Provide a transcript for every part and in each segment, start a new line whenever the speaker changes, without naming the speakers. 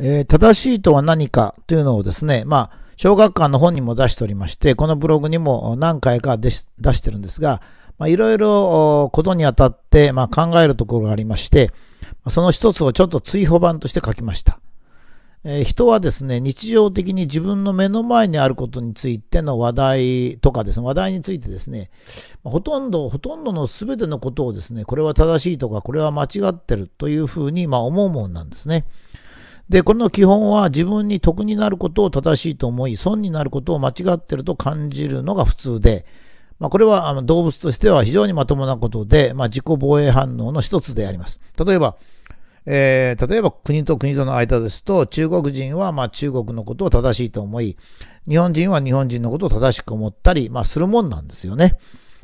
えー、正しいとは何かというのをですね、まあ、小学館の本にも出しておりまして、このブログにも何回か出してるんですが、いろいろことにあたって、まあ、考えるところがありまして、その一つをちょっと追放版として書きました。えー、人はですね、日常的に自分の目の前にあることについての話題とかですね、話題についてですね、ほとんど、ほとんどの全てのことをですね、これは正しいとか、これは間違ってるというふうに、まあ、思うもんなんですね。で、この基本は自分に得になることを正しいと思い、損になることを間違ってると感じるのが普通で、まあ、これはあの動物としては非常にまともなことで、まあ、自己防衛反応の一つであります。例えば、えー、例えば国と国との間ですと、中国人はまあ中国のことを正しいと思い、日本人は日本人のことを正しく思ったり、まあ、するもんなんですよね。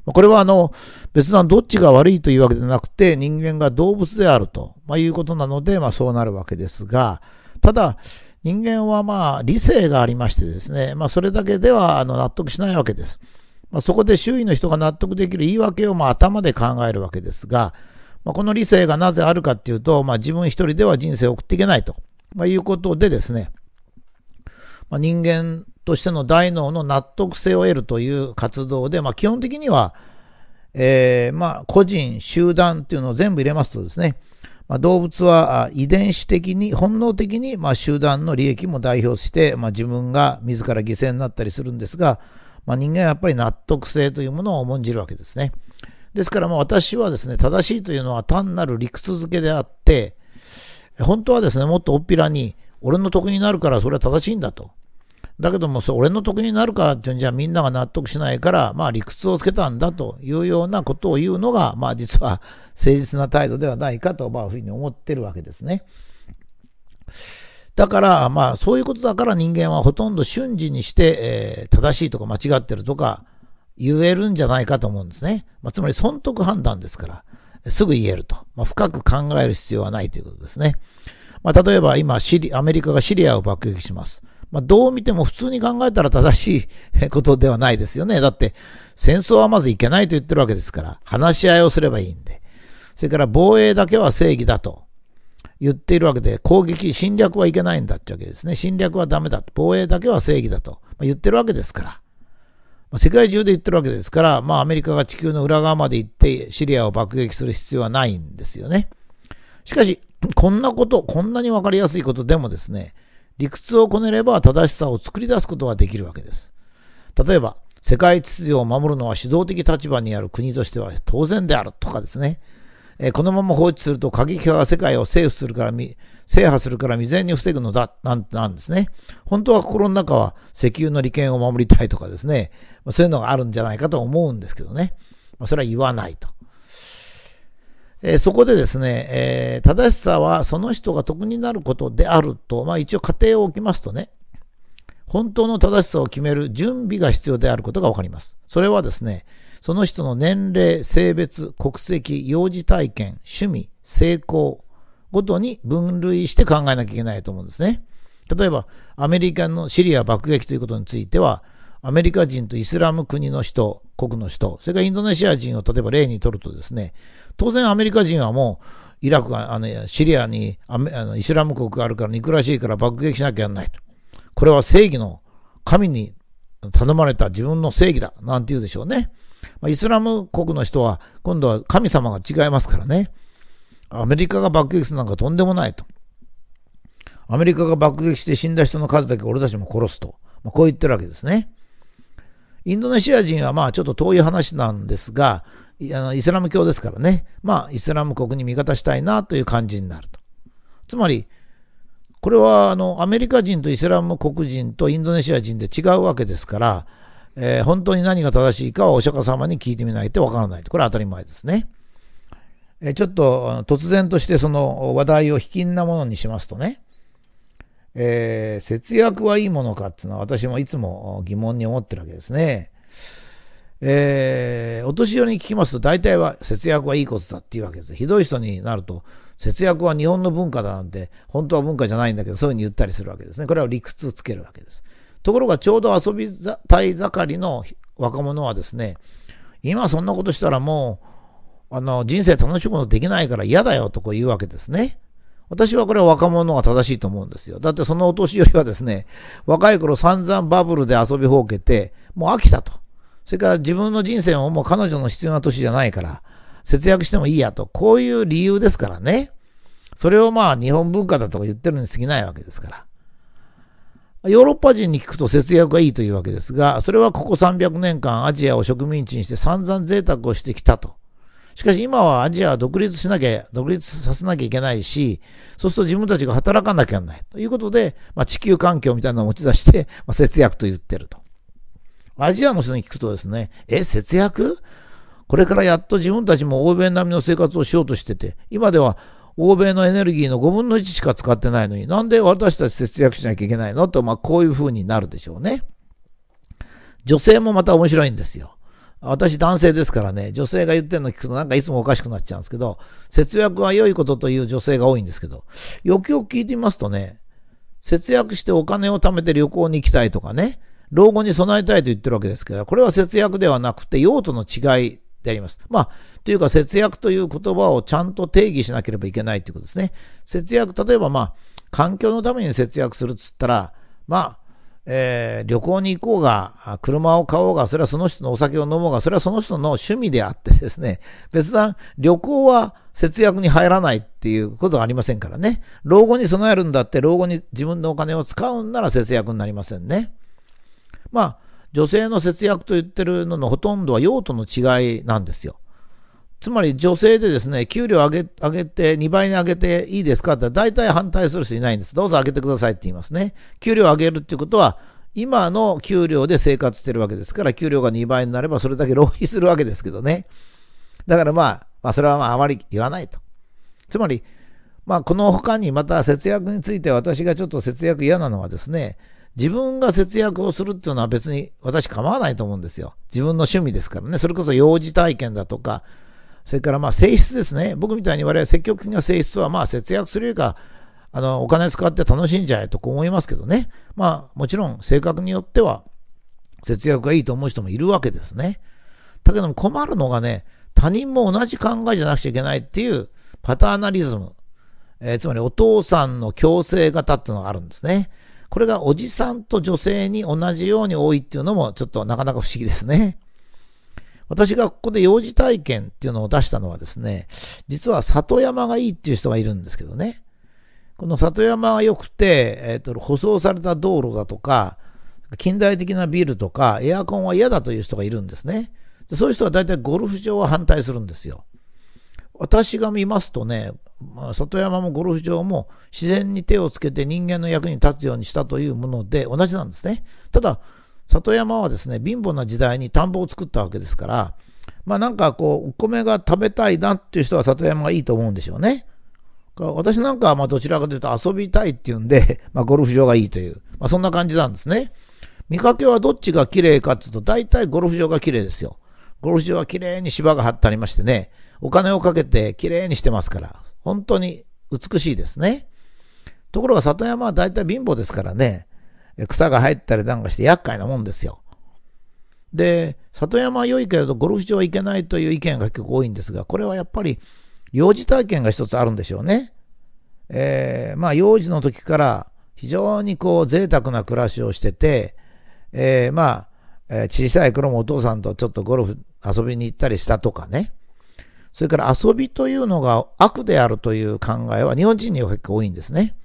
これはあの別などっちが悪いというわけではなくて人間が動物であると、まあ、いうことなので、まあ、そうなるわけですが、ただ、人間はまあ理性がありましてですね、まあそれだけではあの納得しないわけです。まあ、そこで周囲の人が納得できる言い訳をまあ頭で考えるわけですが、まあ、この理性がなぜあるかっていうと、まあ自分一人では人生を送っていけないと、まあ、いうことでですね、まあ、人間としての大脳の納得性を得るという活動で、まあ基本的には、えー、まあ個人、集団っていうのを全部入れますとですね、まあ、動物は遺伝子的に、本能的に、まあ、集団の利益も代表して、まあ、自分が自ら犠牲になったりするんですが、まあ、人間はやっぱり納得性というものを重んじるわけですね。ですから私はですね、正しいというのは単なる理屈づけであって、本当はですね、もっとおっぴらに、俺の得になるからそれは正しいんだと。だけども、そ俺の得になるかっていうんじゃみんなが納得しないから、まあ理屈をつけたんだというようなことを言うのが、まあ実は誠実な態度ではないかと、まあふうに思ってるわけですね。だから、まあそういうことだから人間はほとんど瞬時にして、えー、正しいとか間違ってるとか言えるんじゃないかと思うんですね。まあ、つまり損得判断ですから、すぐ言えると。まあ、深く考える必要はないということですね。まあ、例えば今シリ、アメリカがシリアを爆撃します。まあ、どう見ても普通に考えたら正しいことではないですよね。だって、戦争はまずいけないと言ってるわけですから、話し合いをすればいいんで。それから防衛だけは正義だと言っているわけで、攻撃、侵略はいけないんだってわけですね。侵略はダメだ。と。防衛だけは正義だと言ってるわけですから。世界中で言ってるわけですから、まあアメリカが地球の裏側まで行ってシリアを爆撃する必要はないんですよね。しかし、こんなこと、こんなにわかりやすいことでもですね、理屈をこねれば正しさを作り出すことができるわけです。例えば、世界秩序を守るのは指導的立場にある国としては当然であるとかですね。えこのまま放置すると過激派が世界を制覇するから、制覇するから未然に防ぐのだ、なんなんですね。本当は心の中は石油の利権を守りたいとかですね。そういうのがあるんじゃないかと思うんですけどね。まそれは言わないと。えー、そこでですね、えー、正しさはその人が得になることであると、まあ一応仮定を置きますとね、本当の正しさを決める準備が必要であることがわかります。それはですね、その人の年齢、性別、国籍、幼児体験、趣味、成功ごとに分類して考えなきゃいけないと思うんですね。例えば、アメリカのシリア爆撃ということについては、アメリカ人とイスラム国の人、国の人、それからインドネシア人を例えば例にとるとですね、当然アメリカ人はもう、イラクが、あの、シリアにあのイスラム国があるから憎らしいから爆撃しなきゃいけないと。これは正義の神に頼まれた自分の正義だ、なんて言うでしょうね。まあ、イスラム国の人は、今度は神様が違いますからね。アメリカが爆撃するなんかとんでもないと。アメリカが爆撃して死んだ人の数だけ俺たちも殺すと。まあ、こう言ってるわけですね。インドネシア人はまあちょっと遠い話なんですが、イスラム教ですからね、まあイスラム国に味方したいなという感じになると。つまり、これはあのアメリカ人とイスラム国人とインドネシア人で違うわけですから、えー、本当に何が正しいかはお釈迦様に聞いてみないとわからないと。これは当たり前ですね。えー、ちょっと突然としてその話題を卑近なものにしますとね、えー、節約はいいものかっていうのは私もいつも疑問に思ってるわけですね。えー、お年寄りに聞きますと大体は節約はいいことだっていうわけです。ひどい人になると節約は日本の文化だなんて本当は文化じゃないんだけどそういうふうに言ったりするわけですね。これは理屈をつけるわけです。ところがちょうど遊びたい盛りの若者はですね、今そんなことしたらもうあの人生楽しむことできないから嫌だよとこう言うわけですね。私はこれは若者が正しいと思うんですよ。だってそのお年寄りはですね、若い頃散々バブルで遊びほうけて、もう飽きたと。それから自分の人生ももう彼女の必要な年じゃないから、節約してもいいやと。こういう理由ですからね。それをまあ日本文化だとか言ってるに過ぎないわけですから。ヨーロッパ人に聞くと節約がいいというわけですが、それはここ300年間アジアを植民地にして散々贅沢をしてきたと。しかし今はアジアは独立しなきゃ、独立させなきゃいけないし、そうすると自分たちが働かなきゃいけない。ということで、まあ、地球環境みたいなのを持ち出して、まあ、節約と言ってると。アジアの人に聞くとですね、え、節約これからやっと自分たちも欧米並みの生活をしようとしてて、今では欧米のエネルギーの5分の1しか使ってないのに、なんで私たち節約しなきゃいけないのと、まあ、こういう風になるでしょうね。女性もまた面白いんですよ。私男性ですからね、女性が言ってるの聞くとなんかいつもおかしくなっちゃうんですけど、節約は良いことという女性が多いんですけど、よくよく聞いてみますとね、節約してお金を貯めて旅行に行きたいとかね、老後に備えたいと言ってるわけですけど、これは節約ではなくて用途の違いであります。まあ、というか節約という言葉をちゃんと定義しなければいけないということですね。節約、例えばまあ、環境のために節約するっつったら、まあ、えー、旅行に行こうが、車を買おうが、それはその人のお酒を飲もうが、それはその人の趣味であって ですね、別段旅行は節約に入らないっていうことがありませんからね。老後に備えるんだって、老後に自分のお金を使うんなら節約になりませんね。まあ、女性の節約と言ってるののほとんどは用途の違いなんですよ。つまり女性でですね、給料上げ上げて、2倍に上げていいですかって、大体反対する人いないんです。どうぞ上げてくださいって言いますね。給料上げるっていうことは、今の給料で生活してるわけですから、給料が2倍になればそれだけ浪費するわけですけどね。だからまあ、まあ、それはまああまり言わないと。つまり、まあ、この他にまた節約について私がちょっと節約嫌なのはですね、自分が節約をするっていうのは別に私構わないと思うんですよ。自分の趣味ですからね。それこそ幼児体験だとか、それからまあ性質ですね。僕みたいに我々積極的な性質はまあ節約するよりか、あの、お金使って楽しんじゃえとこう思いますけどね。まあもちろん性格によっては節約がいいと思う人もいるわけですね。だけども困るのがね、他人も同じ考えじゃなくちゃいけないっていうパターナリズム。えー、つまりお父さんの強制型っていうのがあるんですね。これがおじさんと女性に同じように多いっていうのもちょっとなかなか不思議ですね。私がここで幼児体験っていうのを出したのはですね、実は里山がいいっていう人がいるんですけどね。この里山が良くて、えー、と、舗装された道路だとか、近代的なビルとか、エアコンは嫌だという人がいるんですね。そういう人は大体ゴルフ場は反対するんですよ。私が見ますとね、里山もゴルフ場も自然に手をつけて人間の役に立つようにしたというもので同じなんですね。ただ、里山はですね、貧乏な時代に田んぼを作ったわけですから、まあなんかこう、お米が食べたいなっていう人は里山がいいと思うんでしょうね。私なんかはまあどちらかというと遊びたいっていうんで、まあゴルフ場がいいという、まあそんな感じなんですね。見かけはどっちが綺麗かっていうと、大体ゴルフ場が綺麗ですよ。ゴルフ場は綺麗に芝が張ってありましてね、お金をかけて綺麗にしてますから、本当に美しいですね。ところが里山は大体貧乏ですからね、草が生えたりなんかして厄介なもんですよ。で、里山は良いけれどゴルフ場は行けないという意見が結構多いんですが、これはやっぱり幼児体験が一つあるんでしょうね。えー、まあ幼児の時から非常にこう贅沢な暮らしをしてて、えー、まあ、え小さい頃もお父さんとちょっとゴルフ遊びに行ったりしたとかね。それから遊びというのが悪であるという考えは日本人には結構多いんですね。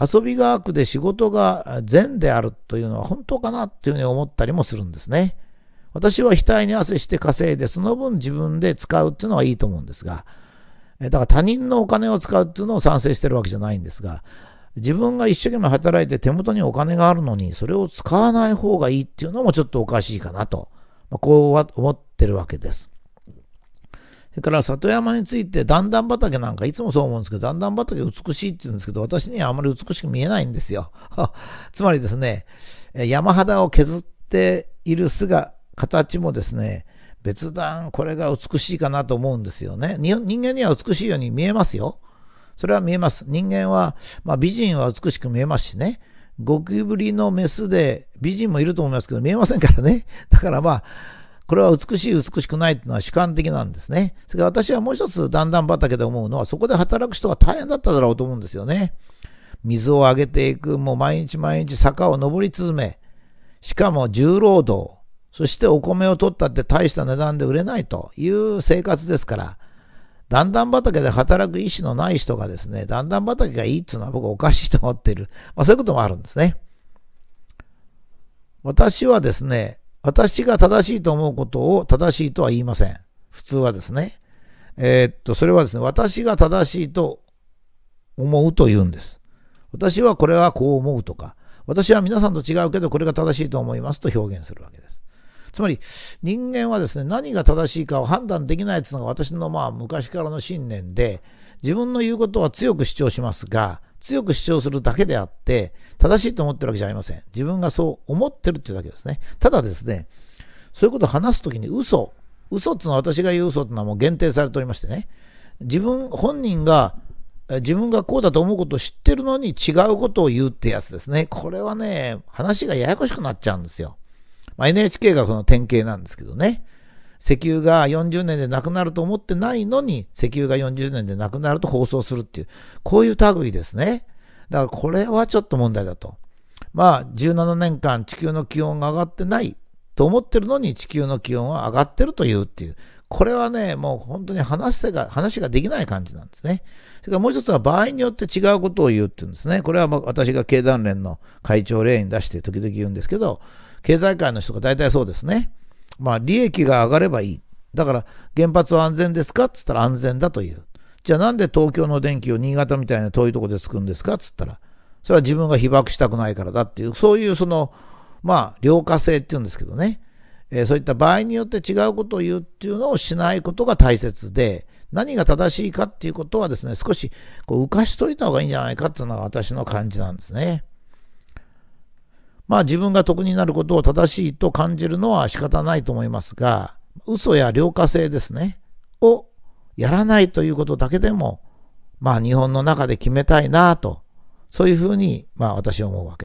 遊びが悪で仕事が善であるというのは本当かなというふうに思ったりもするんですね。私は額に汗して稼いで、その分自分で使うっていうのはいいと思うんですが、だから他人のお金を使うっていうのを賛成してるわけじゃないんですが、自分が一生懸命働いて手元にお金があるのに、それを使わない方がいいっていうのもちょっとおかしいかなと、こうは思ってるわけです。それから里山について段々畑なんかいつもそう思うんですけど、段々畑美しいって言うんですけど、私にはあまり美しく見えないんですよ。つまりですね、山肌を削っている巣が、形もですね、別段これが美しいかなと思うんですよね。人間には美しいように見えますよ。それは見えます。人間は、まあ、美人は美しく見えますしね。ゴキブリのメスで美人もいると思いますけど、見えませんからね。だからまあ、これは美しい、美しくないっていうのは主観的なんですね。それから私はもう一つ段々畑で思うのは、そこで働く人は大変だっただろうと思うんですよね。水をあげていく、もう毎日毎日坂を登り続め、しかも重労働、そしてお米を取ったって大した値段で売れないという生活ですから、段々畑で働く意思のない人がですね、段々畑がいいっていうのは僕おかしいと思っている。まあそういうこともあるんですね。私はですね、私が正しいと思うことを正しいとは言いません。普通はですね。えー、っと、それはですね、私が正しいと思うと言うんです。私はこれはこう思うとか、私は皆さんと違うけどこれが正しいと思いますと表現するわけです。つまり人間はですね、何が正しいかを判断できないというのが私のまあ昔からの信念で、自分の言うことは強く主張しますが、強く主張するだけであって、正しいと思ってるわけじゃありません。自分がそう思ってるっていうだけですね。ただですね、そういうことを話すときに嘘、嘘っていうのは私が言う嘘っていうのはもう限定されておりましてね、自分本人が自分がこうだと思うことを知ってるのに違うことを言うってやつですね。これはね、話がややこしくなっちゃうんですよ。まあ、NHK がその典型なんですけどね。石油が40年でなくなると思ってないのに、石油が40年でなくなると放送するっていう、こういう類ですね。だからこれはちょっと問題だと。まあ、17年間地球の気温が上がってないと思ってるのに地球の気温は上がってるというっていう。これはね、もう本当に話が、話ができない感じなんですね。それからもう一つは場合によって違うことを言うっていうんですね。これは私が経団連の会長例に出して時々言うんですけど、経済界の人が大体そうですね。まあ、利益が上がればいい。だから、原発は安全ですかっつったら安全だという。じゃあなんで東京の電気を新潟みたいな遠いとこで作るんですかっつったら、それは自分が被爆したくないからだっていう、そういうその、まあ、良化性っていうんですけどね、えー、そういった場合によって違うことを言うっていうのをしないことが大切で、何が正しいかっていうことはですね、少しこう浮かしといた方がいいんじゃないかっていうのが私の感じなんですね。まあ自分が得になることを正しいと感じるのは仕方ないと思いますが、嘘や良化性ですね、をやらないということだけでも、まあ日本の中で決めたいなと、そういうふうに、まあ私は思うわけです。